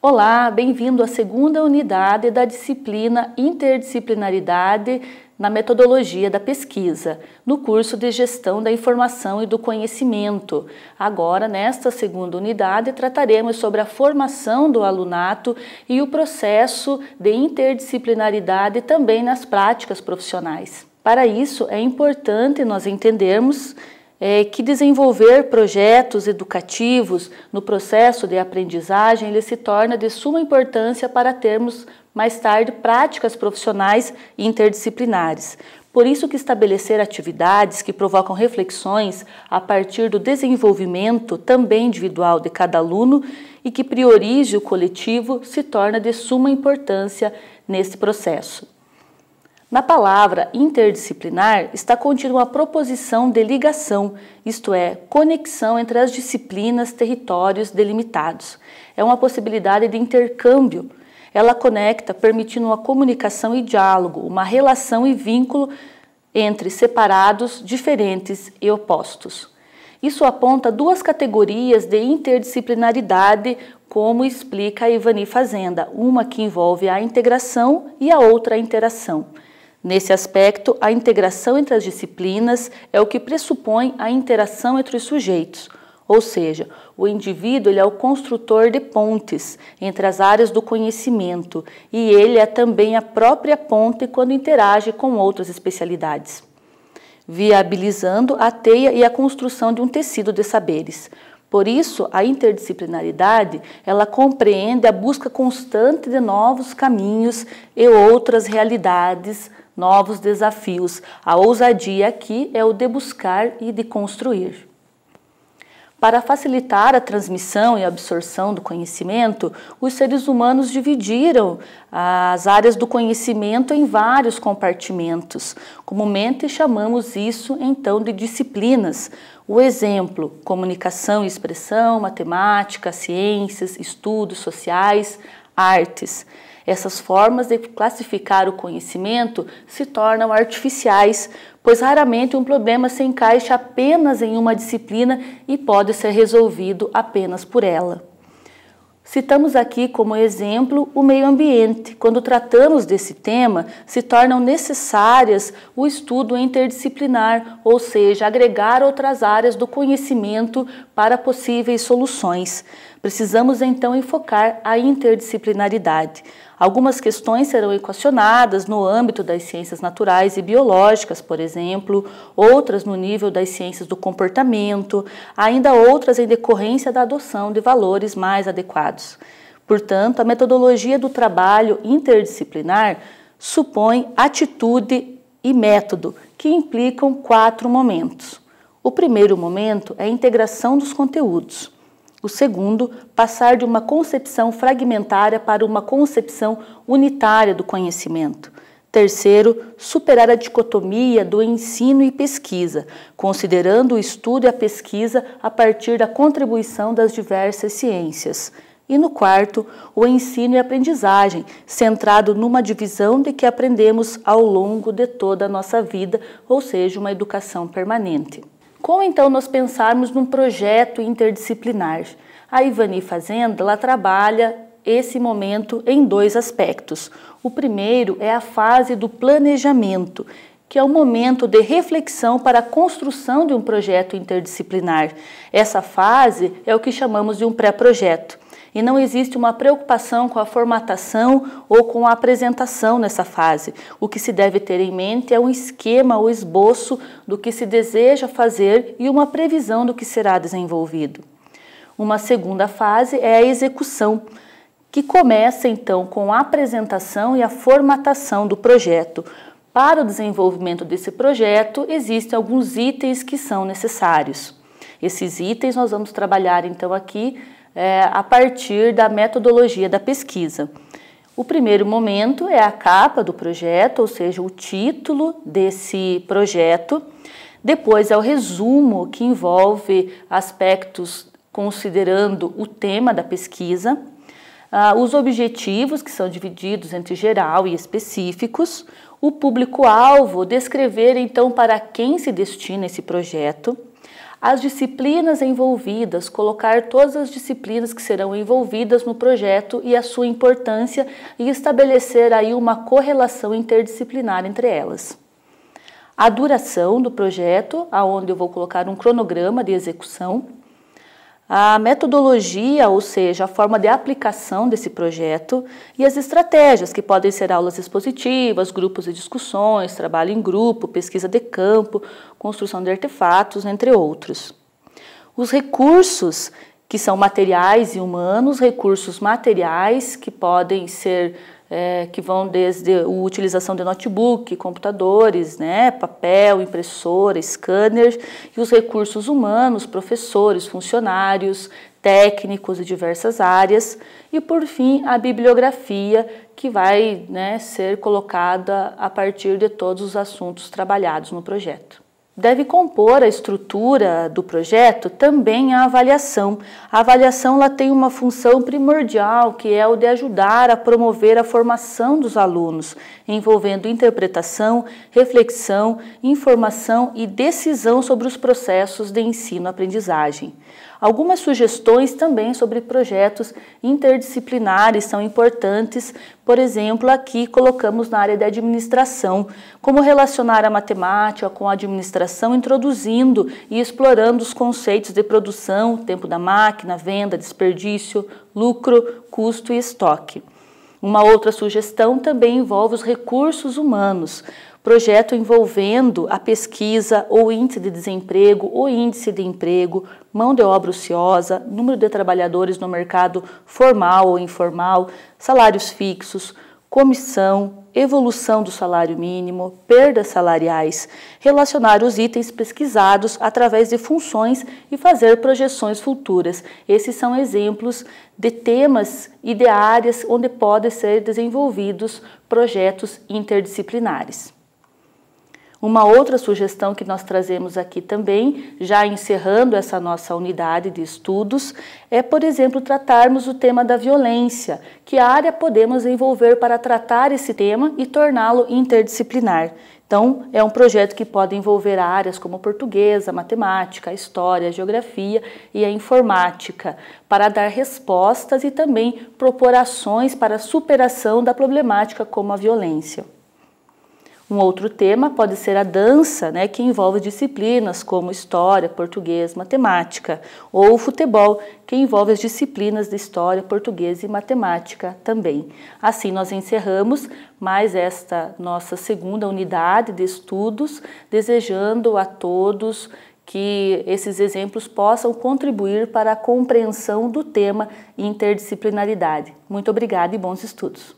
Olá, bem-vindo à segunda unidade da disciplina Interdisciplinaridade na metodologia da pesquisa, no curso de Gestão da Informação e do Conhecimento. Agora, nesta segunda unidade, trataremos sobre a formação do alunato e o processo de interdisciplinaridade também nas práticas profissionais. Para isso, é importante nós entendermos é que desenvolver projetos educativos no processo de aprendizagem ele se torna de suma importância para termos mais tarde práticas profissionais e interdisciplinares. Por isso que estabelecer atividades que provocam reflexões a partir do desenvolvimento também individual de cada aluno e que priorize o coletivo se torna de suma importância nesse processo. Na palavra interdisciplinar está contida uma proposição de ligação, isto é, conexão entre as disciplinas, territórios delimitados. É uma possibilidade de intercâmbio. Ela conecta, permitindo uma comunicação e diálogo, uma relação e vínculo entre separados, diferentes e opostos. Isso aponta duas categorias de interdisciplinaridade, como explica Ivani Fazenda, uma que envolve a integração e a outra a interação. Nesse aspecto, a integração entre as disciplinas é o que pressupõe a interação entre os sujeitos, ou seja, o indivíduo ele é o construtor de pontes entre as áreas do conhecimento e ele é também a própria ponte quando interage com outras especialidades, viabilizando a teia e a construção de um tecido de saberes. Por isso, a interdisciplinaridade, ela compreende a busca constante de novos caminhos e outras realidades, novos desafios. A ousadia aqui é o de buscar e de construir. Para facilitar a transmissão e absorção do conhecimento, os seres humanos dividiram as áreas do conhecimento em vários compartimentos. Comumente chamamos isso então de disciplinas. O exemplo: comunicação e expressão, matemática, ciências, estudos sociais, artes. Essas formas de classificar o conhecimento se tornam artificiais, pois raramente um problema se encaixa apenas em uma disciplina e pode ser resolvido apenas por ela. Citamos aqui como exemplo o meio ambiente. Quando tratamos desse tema, se tornam necessárias o estudo interdisciplinar, ou seja, agregar outras áreas do conhecimento para possíveis soluções. Precisamos então enfocar a interdisciplinaridade. Algumas questões serão equacionadas no âmbito das ciências naturais e biológicas, por exemplo, outras no nível das ciências do comportamento, ainda outras em decorrência da adoção de valores mais adequados. Portanto, a metodologia do trabalho interdisciplinar supõe atitude e método, que implicam quatro momentos. O primeiro momento é a integração dos conteúdos. O segundo, passar de uma concepção fragmentária para uma concepção unitária do conhecimento. Terceiro, superar a dicotomia do ensino e pesquisa, considerando o estudo e a pesquisa a partir da contribuição das diversas ciências. E no quarto, o ensino e aprendizagem, centrado numa divisão de que aprendemos ao longo de toda a nossa vida, ou seja, uma educação permanente. Como então nós pensarmos num projeto interdisciplinar? A Ivani Fazenda ela trabalha esse momento em dois aspectos. O primeiro é a fase do planejamento, que é o momento de reflexão para a construção de um projeto interdisciplinar. Essa fase é o que chamamos de um pré-projeto e não existe uma preocupação com a formatação ou com a apresentação nessa fase. O que se deve ter em mente é um esquema ou esboço do que se deseja fazer e uma previsão do que será desenvolvido. Uma segunda fase é a execução, que começa então com a apresentação e a formatação do projeto. Para o desenvolvimento desse projeto, existem alguns itens que são necessários. Esses itens nós vamos trabalhar então aqui é, a partir da metodologia da pesquisa. O primeiro momento é a capa do projeto, ou seja, o título desse projeto. Depois é o resumo que envolve aspectos considerando o tema da pesquisa, ah, os objetivos que são divididos entre geral e específicos, o público-alvo, descrever então para quem se destina esse projeto, as disciplinas envolvidas, colocar todas as disciplinas que serão envolvidas no projeto e a sua importância e estabelecer aí uma correlação interdisciplinar entre elas. A duração do projeto, aonde eu vou colocar um cronograma de execução, a metodologia, ou seja, a forma de aplicação desse projeto e as estratégias, que podem ser aulas expositivas, grupos de discussões, trabalho em grupo, pesquisa de campo, construção de artefatos, entre outros. Os recursos, que são materiais e humanos, recursos materiais que podem ser é, que vão desde a utilização de notebook, computadores, né, papel, impressora, scanner, e os recursos humanos, professores, funcionários, técnicos de diversas áreas, e por fim a bibliografia, que vai né, ser colocada a partir de todos os assuntos trabalhados no projeto deve compor a estrutura do projeto também a avaliação. A avaliação ela tem uma função primordial, que é o de ajudar a promover a formação dos alunos, envolvendo interpretação, reflexão, informação e decisão sobre os processos de ensino-aprendizagem. Algumas sugestões também sobre projetos interdisciplinares são importantes. Por exemplo, aqui colocamos na área da administração, como relacionar a matemática com a administração, introduzindo e explorando os conceitos de produção, tempo da máquina, venda, desperdício, lucro, custo e estoque. Uma outra sugestão também envolve os recursos humanos projeto envolvendo a pesquisa ou índice de desemprego ou índice de emprego, mão de obra ociosa, número de trabalhadores no mercado formal ou informal, salários fixos, comissão, evolução do salário mínimo, perdas salariais, relacionar os itens pesquisados através de funções e fazer projeções futuras. Esses são exemplos de temas e de áreas onde podem ser desenvolvidos projetos interdisciplinares. Uma outra sugestão que nós trazemos aqui também, já encerrando essa nossa unidade de estudos, é, por exemplo, tratarmos o tema da violência. Que área podemos envolver para tratar esse tema e torná-lo interdisciplinar? Então, é um projeto que pode envolver áreas como portuguesa, matemática, história, geografia e a informática, para dar respostas e também propor ações para a superação da problemática como a violência. Um outro tema pode ser a dança, né, que envolve disciplinas como história, português, matemática, ou o futebol, que envolve as disciplinas de história, português e matemática também. Assim nós encerramos mais esta nossa segunda unidade de estudos, desejando a todos que esses exemplos possam contribuir para a compreensão do tema interdisciplinaridade. Muito obrigada e bons estudos.